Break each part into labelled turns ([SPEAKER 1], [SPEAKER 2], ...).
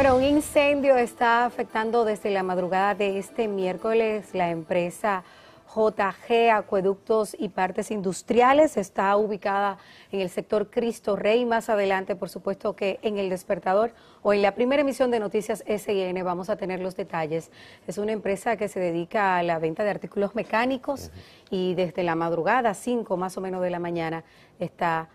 [SPEAKER 1] Bueno, un incendio está afectando desde la madrugada de este miércoles la empresa JG Acueductos y Partes Industriales. Está ubicada en el sector Cristo Rey. Más adelante, por supuesto, que en el despertador o en la primera emisión de Noticias S&N vamos a tener los detalles. Es una empresa que se dedica a la venta de artículos mecánicos y desde la madrugada, 5 más o menos de la mañana, está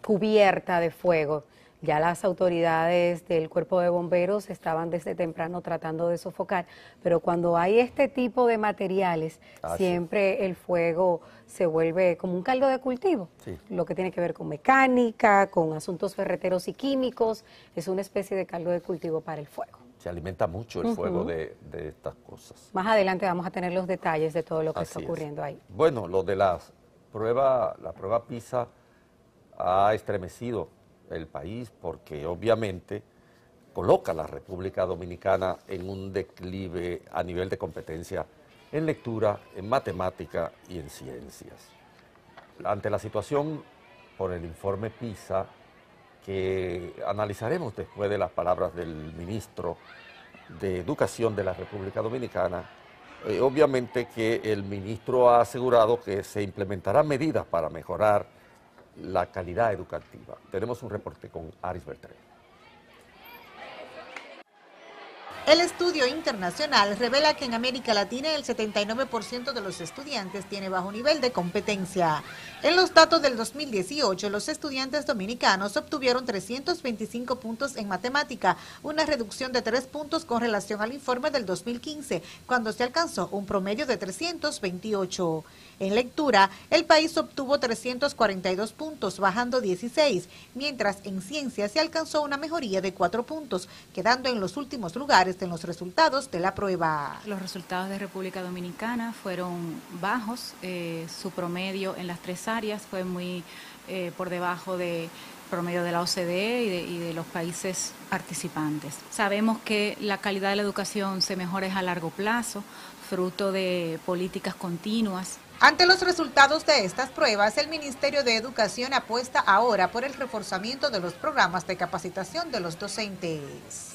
[SPEAKER 1] cubierta de fuego. Ya las autoridades del cuerpo de bomberos estaban desde temprano tratando de sofocar, pero cuando hay este tipo de materiales, siempre el fuego se vuelve como un caldo de cultivo. Lo que tiene que ver con mecánica, con asuntos ferreteros y químicos, es una especie de caldo de cultivo para el fuego.
[SPEAKER 2] Se alimenta mucho el fuego de, estas cosas.
[SPEAKER 1] Más adelante vamos a tener los detalles de todo lo que está ocurriendo ahí.
[SPEAKER 2] Bueno, lo de las prueba, la prueba PISA ha estremecido el país porque obviamente coloca a la República Dominicana en un declive a nivel de competencia en lectura, en matemática y en ciencias. Ante la situación por el informe PISA, que analizaremos después de las palabras del ministro de Educación de la República Dominicana, eh, obviamente que el ministro ha asegurado que se implementarán medidas para mejorar la calidad educativa. Tenemos un reporte con Aris Bertrand.
[SPEAKER 1] El estudio internacional revela que en América Latina el 79% de los estudiantes tiene bajo nivel de competencia. En los datos del 2018, los estudiantes dominicanos obtuvieron 325 puntos en matemática, una reducción de 3 puntos con relación al informe del 2015, cuando se alcanzó un promedio de 328. En lectura, el país obtuvo 342 puntos, bajando 16, mientras en ciencia se alcanzó una mejoría de 4 puntos, quedando en los últimos lugares en los resultados de la prueba. Los resultados de República Dominicana fueron bajos, eh, su promedio en las tres áreas fue muy eh, por debajo del promedio de la OCDE y de, y de, los países participantes. Sabemos que la calidad de la educación se mejora a largo plazo, fruto de políticas continuas ante los resultados de estas pruebas, el Ministerio de Educación apuesta ahora por el reforzamiento de los programas de capacitación de los docentes.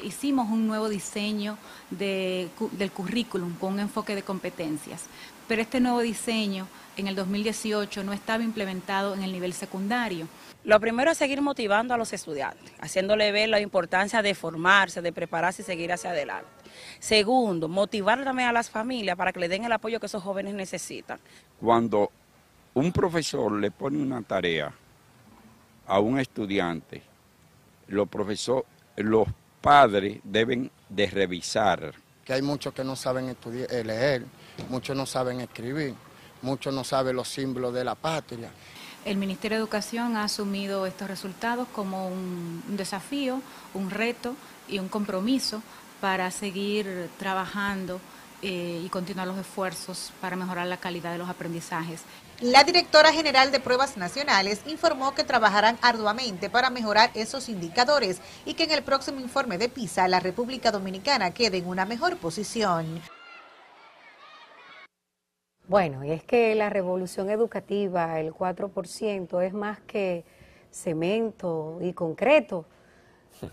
[SPEAKER 1] Hicimos un nuevo diseño del currículum con un enfoque de competencias, pero este nuevo diseño en el 2018 no estaba implementado en el nivel secundario. Lo primero es seguir motivando a los estudiantes, haciéndole ver la importancia de formarse, de prepararse y seguir hacia adelante. Segundo, motivar también a las familias para que le den el apoyo que esos jóvenes necesitan.
[SPEAKER 2] Cuando un profesor le pone una tarea a un estudiante, los, los padres deben de revisar.
[SPEAKER 1] Que hay muchos que no saben estudiar, eh, leer, muchos no saben escribir, muchos no saben los símbolos de la patria. El Ministerio de Educación ha asumido estos resultados como un desafío, un reto y un compromiso para seguir trabajando eh, y continuar los esfuerzos para mejorar la calidad de los aprendizajes. La directora general de pruebas nacionales informó que trabajarán arduamente para mejorar esos indicadores y que en el próximo informe de PISA la República Dominicana quede en una mejor posición. Bueno, y es que la revolución educativa, el 4%, es más que cemento y concreto.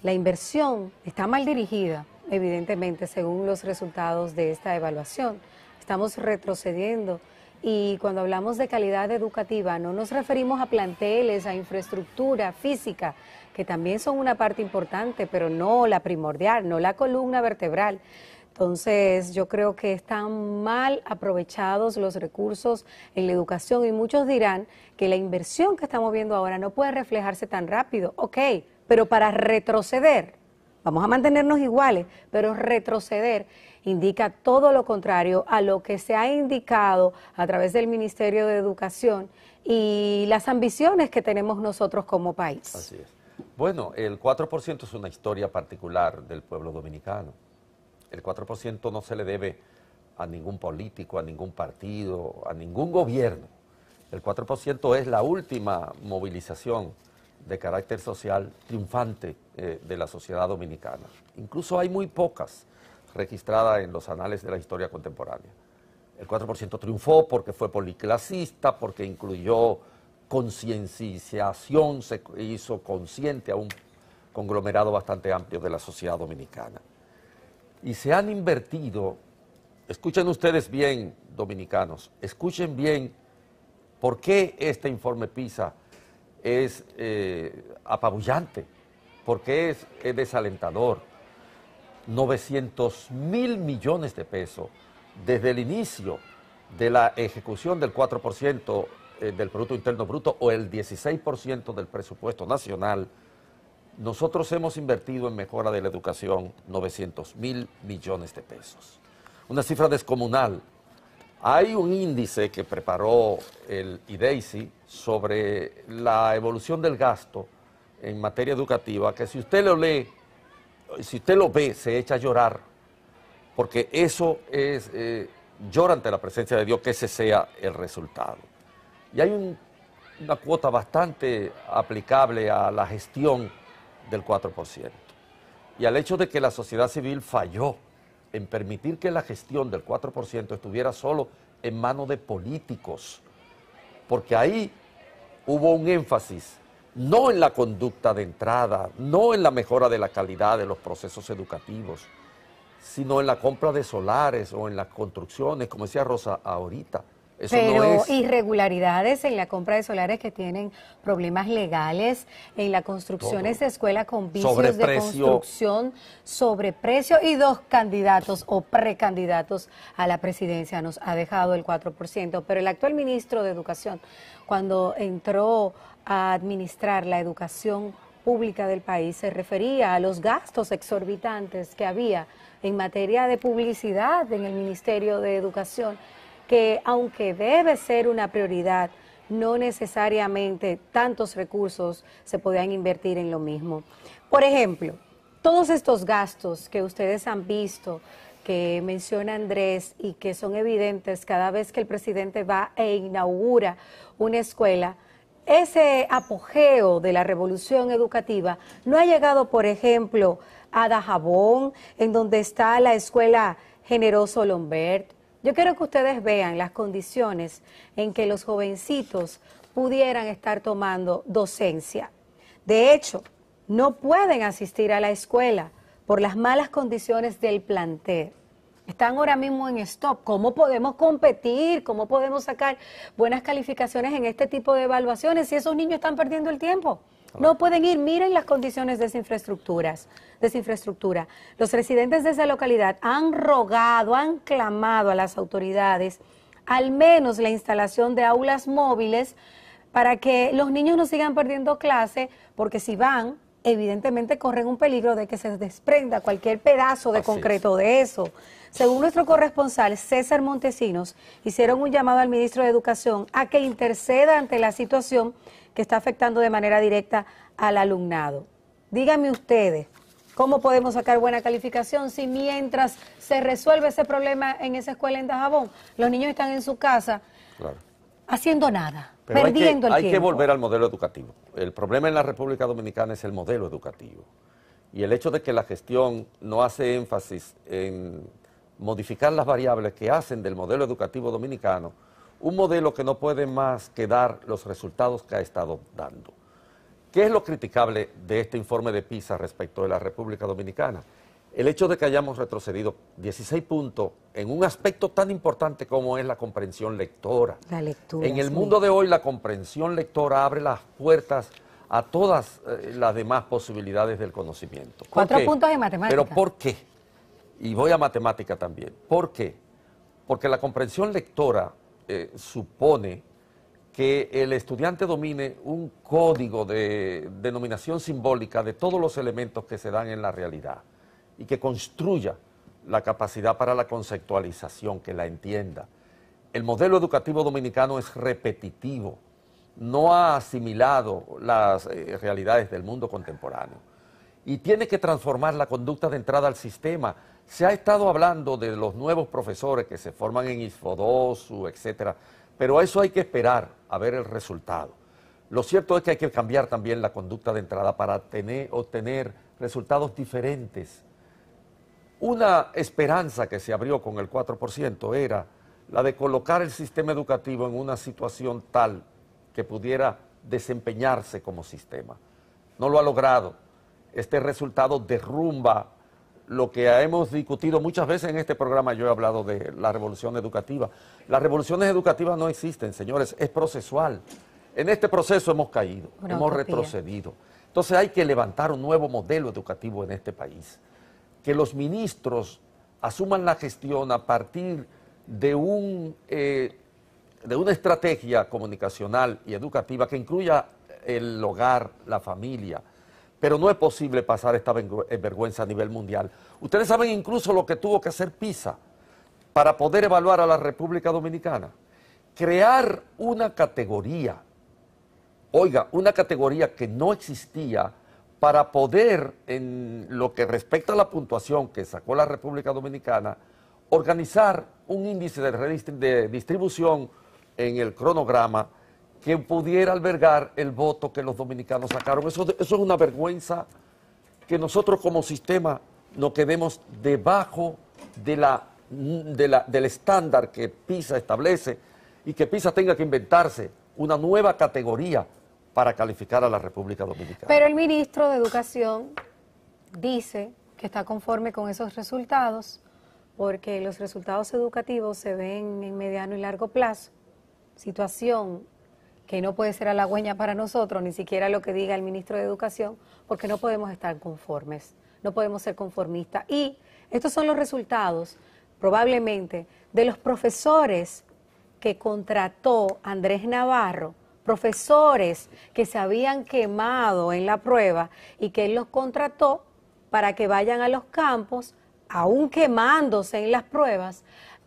[SPEAKER 1] La inversión está mal dirigida evidentemente, según los resultados de esta evaluación. Estamos retrocediendo y cuando hablamos de calidad educativa no nos referimos a planteles, a infraestructura física, que también son una parte importante, pero no la primordial, no la columna vertebral. Entonces, yo creo que están mal aprovechados los recursos en la educación y muchos dirán que la inversión que estamos viendo ahora no puede reflejarse tan rápido. Ok, pero para retroceder Vamos a mantenernos iguales, pero retroceder indica todo lo contrario a lo que se ha indicado a través del Ministerio de Educación y las ambiciones que tenemos nosotros como país. Así es.
[SPEAKER 2] Bueno, el 4% es una historia particular del pueblo dominicano. El 4% no se le debe a ningún político, a ningún partido, a ningún gobierno. El 4% es la última movilización de carácter social triunfante eh, de la sociedad dominicana. Incluso hay muy pocas registradas en los anales de la historia contemporánea. El 4% triunfó porque fue policlasista, porque incluyó concienciación, se hizo consciente a un conglomerado bastante amplio de la sociedad dominicana. Y se han invertido, escuchen ustedes bien, dominicanos, escuchen bien por qué este informe PISA es eh, apabullante, porque es, es desalentador. 900 mil millones de pesos desde el inicio de la ejecución del 4% eh, del Producto Interno Bruto o el 16% del presupuesto nacional, nosotros hemos invertido en mejora de la educación 900 mil millones de pesos. Una cifra descomunal hay un índice que preparó el IDEICI sobre la evolución del gasto en materia educativa, que si usted lo lee, si usted lo ve, se echa a llorar, porque eso es, eh, llorante ante la presencia de Dios que ese sea el resultado. Y hay una cuota bastante aplicable a la gestión del 4%, y al hecho de que la sociedad civil falló en permitir que la gestión del 4% estuviera solo en manos de políticos, porque ahí hubo un énfasis no en la conducta de entrada, no en la mejora de la calidad de los procesos educativos, sino en la compra de solares o en las construcciones, como decía Rosa ahorita pero
[SPEAKER 1] irregularidades en la compra de solares que tienen problemas legales, en la construcción de esa escuela con vicios de construcción, sobreprecio y dos candidatos o precandidatos a la presidencia. Nos ha dejado el 4%, pero el actual ministro de Educación, cuando entró a administrar la educación pública del país se refería a los gastos exorbitantes que había en materia de publicidad en el Ministerio de Educación que aunque debe ser una prioridad, no necesariamente tantos recursos se podían invertir en lo mismo. Por ejemplo, todos estos gastos que ustedes han visto, que menciona Andrés y que son evidentes cada vez que el presidente va e inaugura una escuela, ese apogeo de la revolución educativa no ha llegado, por ejemplo, a Dajabón, en donde está la escuela Generoso Lombert, yo quiero que ustedes vean las condiciones en que los jovencitos pudieran estar tomando docencia. De hecho, no pueden asistir a la escuela por las malas condiciones del plantel. Están ahora mismo en stop. ¿Cómo podemos competir? ¿Cómo podemos sacar buenas calificaciones en este tipo de evaluaciones si esos niños están perdiendo el tiempo? No pueden ir, miren las condiciones de, infraestructuras, esa infraestructura. Los residentes de esa localidad han rogado, han clamado a las autoridades al menos la instalación de aulas móviles para que los niños no sigan perdiendo clase, porque si van, evidentemente corren un peligro de que se desprenda cualquier pedazo de concreto de eso. Según nuestro corresponsal César Montesinos, hicieron un llamado al ministro de Educación a que interceda ante la situación que está afectando de manera directa al alumnado. Díganme ustedes, ¿cómo podemos sacar buena calificación si mientras se resuelve ese problema en esa escuela en Dajabón, los niños están en su casa haciendo nada, perdiendo el tiempo? Hay que volver
[SPEAKER 2] al modelo educativo. El problema en la República Dominicana es el modelo educativo. Y el hecho de que la gestión no hace énfasis en modificar las variables que hacen del modelo educativo dominicano, un modelo que no puede más que dar los resultados que ha estado dando. ¿Qué es lo criticable de este informe de PISA respecto de la República Dominicana? El hecho de que hayamos retrocedido 16 puntos en un aspecto tan importante como es la comprensión lectora.
[SPEAKER 1] La lectura. En el mundo
[SPEAKER 2] de hoy la comprensión lectora abre las puertas a todas eh, las demás posibilidades del conocimiento. Cuatro puntos
[SPEAKER 1] de matemática. Pero
[SPEAKER 2] ¿por qué? Y voy a matemática también. ¿Por qué? Porque la comprensión lectora eh, supone que el estudiante domine un código de denominación simbólica de todos los elementos que se dan en la realidad y que construya la capacidad para la conceptualización, que la entienda. El modelo educativo dominicano es repetitivo, no ha asimilado las eh, realidades del mundo contemporáneo y tiene que transformar la conducta de entrada al sistema. Se ha estado hablando de los nuevos profesores que se forman en ISFODOSU, etcétera, pero a eso hay que esperar a ver el resultado. Lo cierto es que hay que cambiar también la conducta de entrada para obtener resultados diferentes. Una esperanza que se abrió con el 4% era la de colocar el sistema educativo en una situación tal que pudiera desempeñarse como sistema. No lo ha logrado este resultado derrumba lo que hemos discutido muchas veces en este programa, yo he hablado de la revolución educativa. Las revoluciones educativas no existen, señores, es procesual. En este proceso hemos caído, hemos retrocedido. Entonces hay que levantar un nuevo modelo educativo en este país. Que los ministros asuman la gestión a partir de, un, eh, de una estrategia comunicacional y educativa que incluya el hogar, la familia, pero no es posible pasar esta eh, vergüenza a nivel mundial. Ustedes saben incluso lo que tuvo que hacer PISA para poder evaluar a la República Dominicana. Crear una categoría, oiga, una categoría que no existía para poder, en lo que respecta a la puntuación que sacó la República Dominicana, organizar un índice de, distribución en el cronograma que pudiera albergar el voto que los dominicanos sacaron. Eso, es una vergüenza que nosotros como sistema nos quedemos debajo de la, del estándar que PISA establece y que PISA tenga que inventarse una nueva categoría para calificar a la República Dominicana. Pero
[SPEAKER 1] el ministro de Educación dice que está conforme con esos resultados porque los resultados educativos se ven en mediano y largo plazo. Situación que no puede ser halagüeña para nosotros, ni siquiera lo que diga el ministro de Educación, porque no podemos estar conformes, no podemos ser conformistas. Y estos son los resultados, probablemente, de los profesores que contrató Andrés Navarro, profesores que se habían quemado en la prueba y que él los contrató para que vayan a los campos, aún quemándose en las pruebas,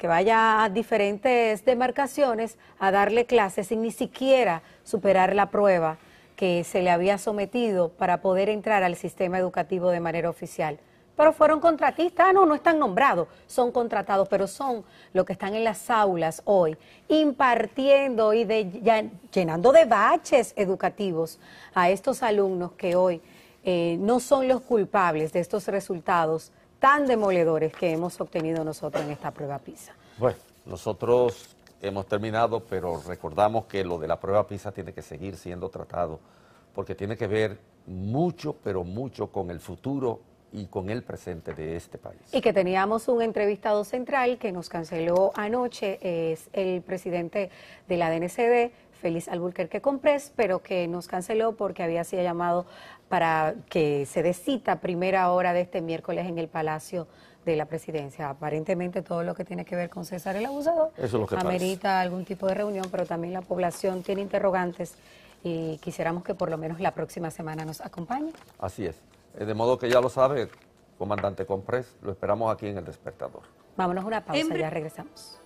[SPEAKER 1] vaya a diferentes demarcaciones a darle clases sin ni siquiera superar la prueba que se le había sometido para poder entrar al sistema educativo de manera oficial. Pero fueron contratistas, ah, no, no están nombrados, son contratados, pero son los que están en las aulas hoy, impartiendo y llenando de baches educativos a estos alumnos que hoy eh, no son los culpables de estos resultados tan demoledores que hemos obtenido nosotros en esta prueba PISA.
[SPEAKER 2] Bueno, nosotros hemos terminado, pero recordamos que lo de la prueba PISA tiene que seguir siendo tratado porque tiene que ver mucho, pero mucho con el futuro y con el presente de este país.
[SPEAKER 1] Y que teníamos un entrevistado central que nos canceló anoche, es el presidente de la DNCD, Félix que Comprés, pero que nos canceló porque había sido llamado para que se decita primera hora de este miércoles en el Palacio de la Presidencia. Aparentemente todo lo que tiene que ver con César el Abusador amerita algún tipo de reunión, pero también la población tiene interrogantes y quisiéramos que por lo menos la próxima semana nos acompañe.
[SPEAKER 2] Así es. Eh, de modo que ya lo sabe, comandante Comprés, lo esperamos aquí en el despertador.
[SPEAKER 1] Vámonos a una pausa, ya regresamos.